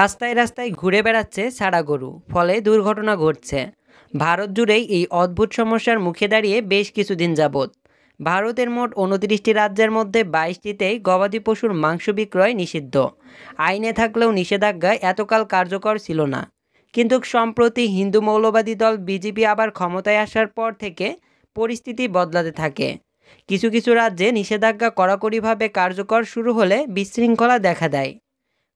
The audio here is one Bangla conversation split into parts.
রাস্তায় রাস্তায় ঘুরে বেড়াচ্ছে সারা গরু ফলে দুর্ঘটনা ঘটছে ভারত জুড়েই এই অদ্ভুত সমস্যার মুখে দাঁড়িয়ে বেশ কিছুদিন যাবৎ ভারতের মোট উনত্রিশটি রাজ্যের মধ্যে বাইশটিতেই গবাদি পশুর মাংস বিক্রয় নিষিদ্ধ আইনে থাকলেও নিষেধাজ্ঞা এতকাল কার্যকর ছিল না কিন্তু সম্প্রতি হিন্দু মৌলবাদী দল বিজেপি আবার ক্ষমতায় আসার পর থেকে পরিস্থিতি বদলাতে থাকে কিছু কিছু রাজ্যে নিষেধাজ্ঞা কড়াকড়িভাবে কার্যকর শুরু হলে বিশৃঙ্খলা দেখা দেয়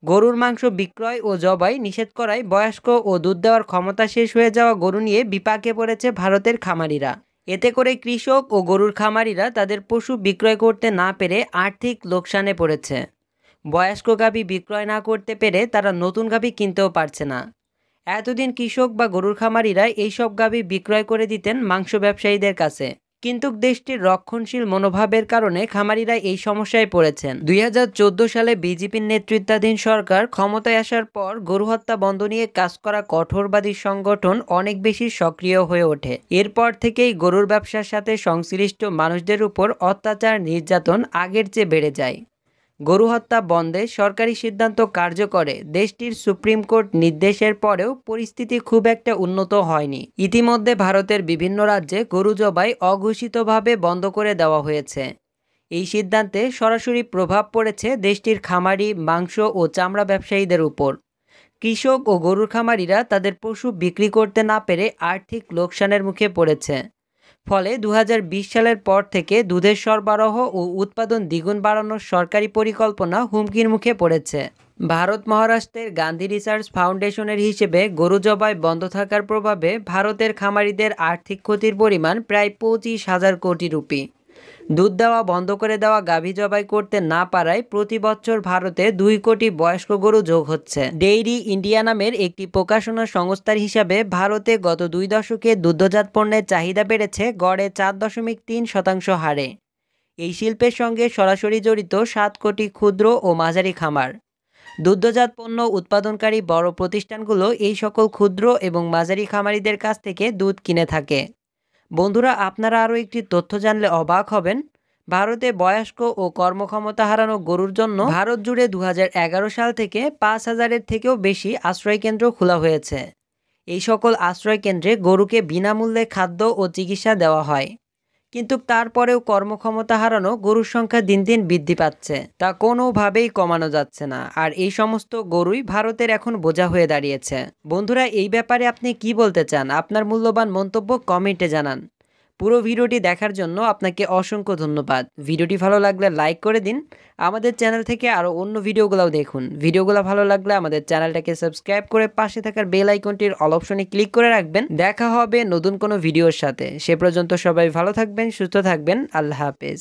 গরুর মাংস বিক্রয় ও জবাই নিষেধ করায় বয়স্ক ও দুধ দেওয়ার ক্ষমতা শেষ হয়ে যাওয়া গরু নিয়ে বিপাকে পড়েছে ভারতের খামারিরা এতে করে কৃষক ও গরুর খামারিরা তাদের পশু বিক্রয় করতে না পেরে আর্থিক লোকসানে পড়েছে বয়স্ক গাভী বিক্রয় না করতে পেরে তারা নতুন গাভী কিনতেও পারছে না এতদিন কৃষক বা গরুর খামারিরা এইসব গাভী বিক্রয় করে দিতেন মাংস ব্যবসায়ীদের কাছে কিন্তু দেশটির রক্ষণশীল মনোভাবের কারণে খামারিরা এই সমস্যায় পড়েছেন দুই সালে বিজেপির নেতৃত্বাধীন সরকার ক্ষমতায় আসার পর গরু হত্যা বন্ধ নিয়ে কাজ করা কঠোরবাদী সংগঠন অনেক বেশি সক্রিয় হয়ে ওঠে এরপর থেকেই গরুর ব্যবসার সাথে সংশ্লিষ্ট মানুষদের উপর অত্যাচার নির্যাতন আগের চেয়ে বেড়ে যায় গরু হত্যা বন্ধে সরকারি সিদ্ধান্ত কার্যকরে দেশটির সুপ্রিম কোর্ট নির্দেশের পরেও পরিস্থিতি খুব একটা উন্নত হয়নি ইতিমধ্যে ভারতের বিভিন্ন রাজ্যে গরু জবাই অঘোষিতভাবে বন্ধ করে দেওয়া হয়েছে এই সিদ্ধান্তে সরাসরি প্রভাব পড়েছে দেশটির খামারি মাংস ও চামড়া ব্যবসায়ীদের উপর কৃষক ও গরুর খামারিরা তাদের পশু বিক্রি করতে না পেরে আর্থিক লোকসানের মুখে পড়েছে ফলে দু সালের পর থেকে দুধের সরবরাহ ও উৎপাদন দ্বিগুণ বাড়ানোর সরকারি পরিকল্পনা হুমকির মুখে পড়েছে ভারত মহারাষ্ট্রের গান্ধী রিসার্চ ফাউন্ডেশনের হিসেবে গরু জবাই বন্ধ থাকার প্রভাবে ভারতের খামারিদের আর্থিক ক্ষতির পরিমাণ প্রায় পঁচিশ হাজার কোটি রুপি দুধ দেওয়া বন্ধ করে দেওয়া গাভী জবাই করতে না পারায় প্রতি বছর ভারতে দুই কোটি বয়স্ক গরু যোগ হচ্ছে ডেইরি ইন্ডিয়া নামের একটি প্রকাশনা সংস্থার হিসাবে ভারতে গত দুই দশকে দুগ্ধজাত পণ্যের চাহিদা বেড়েছে গড়ে চার দশমিক তিন শতাংশ হারে এই শিল্পের সঙ্গে সরাসরি জড়িত সাত কোটি ক্ষুদ্র ও মাঝারি খামার দুগ্ধজাত পণ্য উৎপাদনকারী বড় প্রতিষ্ঠানগুলো এই সকল ক্ষুদ্র এবং মাঝারি খামারিদের কাছ থেকে দুধ কিনে থাকে বন্ধুরা আপনারা আরও একটি তথ্য জানলে অবাক হবেন ভারতে বয়স্ক ও কর্মক্ষমতা হারানো গরুর জন্য ভারত জুড়ে দু সাল থেকে পাঁচ হাজারের থেকেও বেশি আশ্রয়কেন্দ্র খোলা হয়েছে এই সকল আশ্রয়কেন্দ্রে গরুকে বিনামূল্যে খাদ্য ও চিকিৎসা দেওয়া হয় কিন্তু তারপরেও কর্মক্ষমতা হারানো গরুর সংখ্যা দিন দিন বৃদ্ধি পাচ্ছে তা কোনোভাবেই কমানো যাচ্ছে না আর এই সমস্ত গরুই ভারতের এখন বোঝা হয়ে দাঁড়িয়েছে বন্ধুরা এই ব্যাপারে আপনি কি বলতে চান আপনার মূল্যবান মন্তব্য কমেন্টে জানান পুরো ভিডিওটি দেখার জন্য আপনাকে অসংখ্য ধন্যবাদ ভিডিওটি ভালো লাগলে লাইক করে দিন আমাদের চ্যানেল থেকে আরও অন্য ভিডিওগুলোও দেখুন ভিডিওগুলো ভালো লাগলে আমাদের চ্যানেলটাকে সাবস্ক্রাইব করে পাশে থাকার বেল আইকনটির অল অপশনে ক্লিক করে রাখবেন দেখা হবে নতুন কোনো ভিডিওর সাথে সে পর্যন্ত সবাই ভালো থাকবেন সুস্থ থাকবেন আল্লাহ হাফেজ